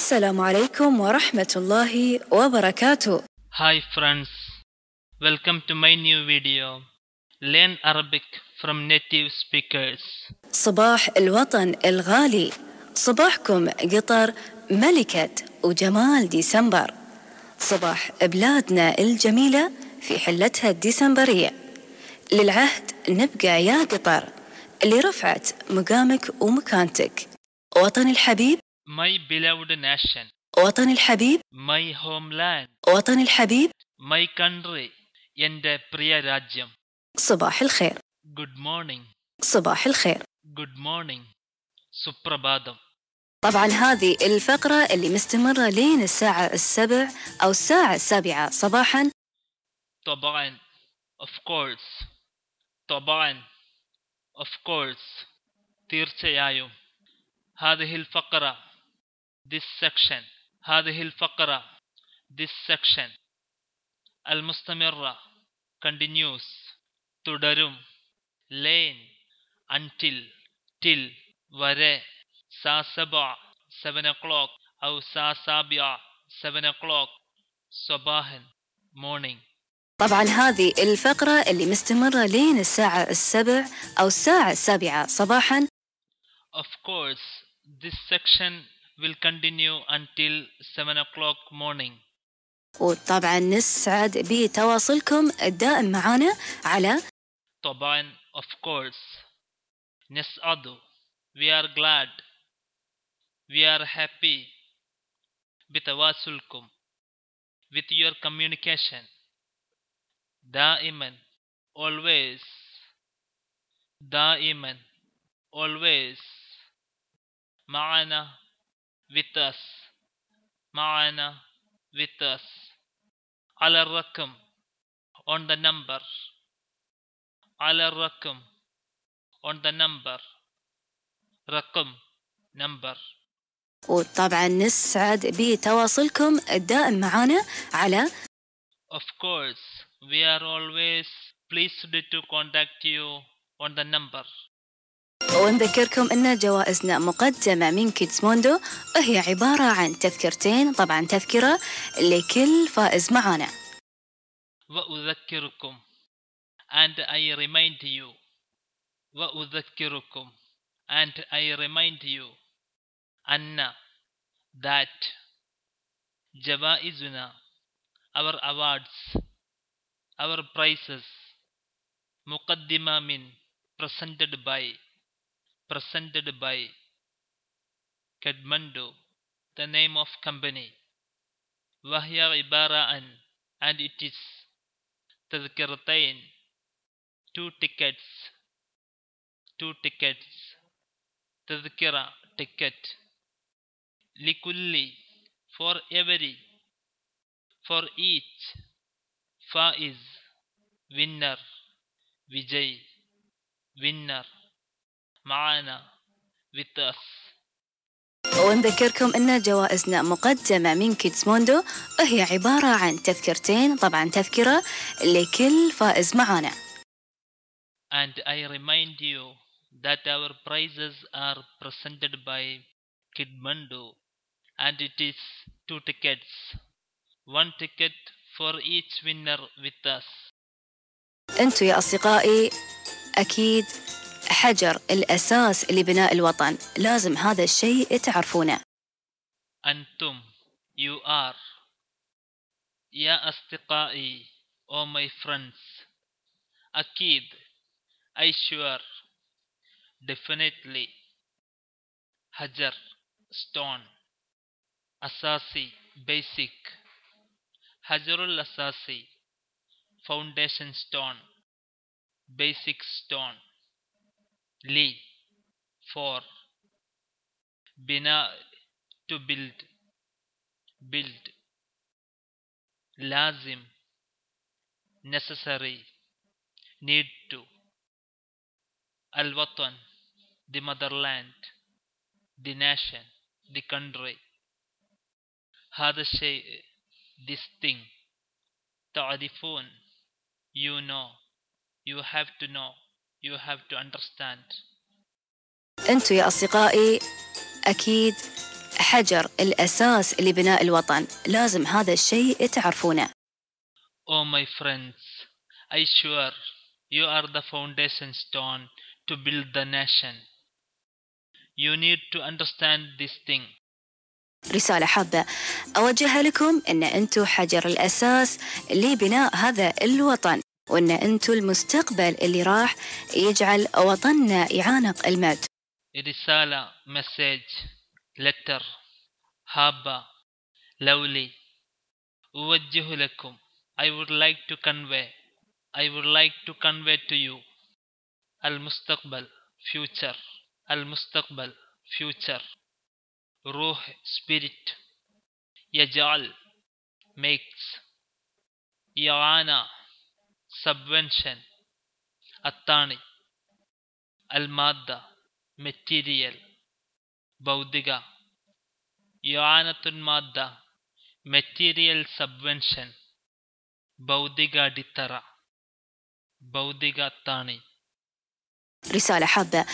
السلام عليكم ورحمة الله وبركاته Hi friends, welcome to my new video. Learn Arabic from native speakers. صباح الوطن الغالي صباحكم قطر ملكة وجمال ديسمبر صباح بلادنا الجميلة في حلتها الديسمبرية للعهد نبقى يا قطر لرفعة مقامك ومكانتك وطني الحبيب My beloved nation. وطن الحبيب. My homeland. وطن الحبيب. My country. എന്റെ പ്രിയ രാജ്യം صباح الخير. Good morning. صباح الخير. Good morning. സുപ്രഭാതം طبعا هذه الفقرة اللي مستمرة لين الساعة السبع أو الساعة السابعة صباحا طبعا of course طبعا of course തീർച്ചയായും هذه الفقرة this section هذه الفقرة this section المستمرة continues تدرم lane until till വരെ سبع 7 o'clock أو ساسابع 7 o'clock صباحا morning طبعا هذه الفقرة اللي مستمرة لين الساعة السبع أو الساعة السابعة صباحا Of course, this section will continue until 7 o'clock morning. وطبعا نسعد بتواصلكم الدائم معنا على طبعا of course نسعد we are glad we are happy بتواصلكم with your communication دائما always دائما always معنا with us معنا with us على الرقم on the number على الرقم on the number رقم number وطبعا نسعد بتواصلكم الدائم معنا على Of course, we are always pleased to contact you on the number ونذكركم أن جوائزنا مقدمة من كيدز موندو وهي عبارة عن تذكرتين طبعا تذكرة لكل فائز معنا وأذكركم and I remind you وأذكركم and I remind you أن that جوائزنا our awards our prizes مقدمة من presented by presented by Kadmando, the name of company. Wahya عبارة and it is تذكرتين two tickets two tickets تذكرة ticket لكل for every for each Faiz, winner vijay winner معانا بالتاس ونذكركم أن جوائزنا مقدمة من كيدز موندو وهي عبارة عن تذكرتين طبعا تذكرة لكل فائز معانا And I remind you that our prizes are presented by Kidmundo and it is two tickets. One ticket for each winner with us. أنتوا يا أصدقائي أكيد حجر الأساس لبناء الوطن لازم هذا الشيء تعرفونه أنتم you are يا أصدقائي oh my friends أكيد I sure definitely حجر stone أساسي basic حجر الأساسي foundation stone basic stone li for bina to build build lazim necessary need to al watan the motherland the nation the country to say this thing تعرفون you know you have to know You have to understand. أنتوا يا أصدقائي أكيد حجر الأساس لبناء الوطن لازم هذا الشيء تعرفونه Oh my friends I sure you are the foundation stone to build the nation You need to understand this thing رسالة حابة أوجهها لكم أن أنتم حجر الأساس لبناء هذا الوطن وان انتم المستقبل اللي راح يجعل وطننا يعانق المد رسالة مسج لتر هابة لولي أوجه لكم I would like to convey I would like to convey to you المستقبل future المستقبل future روح spirit يجعل makes يعانى subvention المادة material material ഭൗതിക المادة material subvention ഭൗതിക അടിത്തറ ഭൗതിക അത്താണി رسالة حابة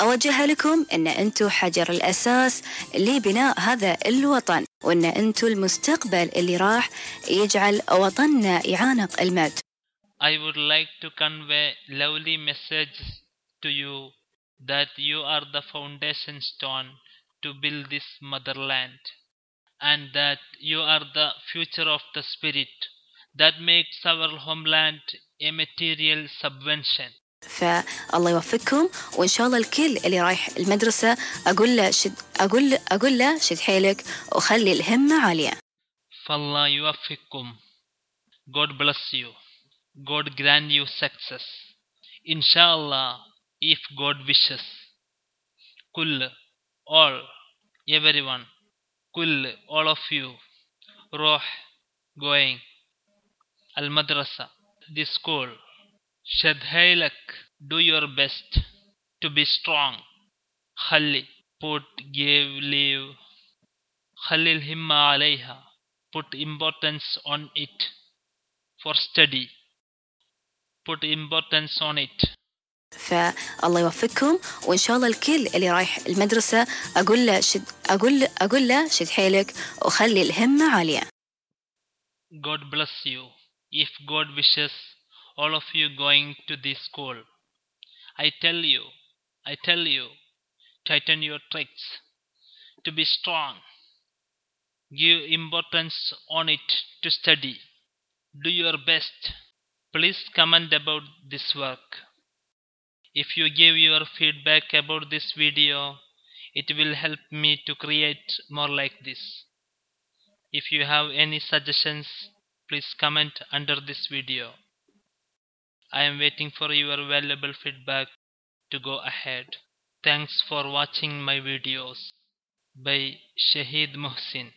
أوجهها لكم أن أنتم حجر الأساس لبناء هذا الوطن وأن أنتم المستقبل اللي راح يجعل وطننا يعانق المد I would like to convey lovely messages to you that you are the foundation stone to build this motherland and that you are the future of the spirit that makes our homeland a material subvention فالله يوفقكم وان شاء الله الكل اللي رايح المدرسه اقول له شد اقول اقول له شد حيلك وخلي الهمه عاليه فالله يوفقكم God bless you God grant you success. Inshallah, if God wishes. Kull, all, everyone. Kull, all of you. Roh, going. Al Madrasa, the school. Shadhailak, do your best to be strong. Khalli, put, give, leave. Khalil himma alayha, put importance on it for study put importance on it فالله يوفقكم وان شاء الله الكل اللي رايح المدرسه اقول له شد اقول له اقول له شد حيلك وخلي الهمه عاليه God bless you if God wishes all of you going to this school I tell you I tell you tighten your tricks to be strong give importance on it to study do your best Please comment about this work. If you give your feedback about this video, it will help me to create more like this. If you have any suggestions, please comment under this video. I am waiting for your valuable feedback to go ahead. Thanks for watching my videos. By Shahid Mohsin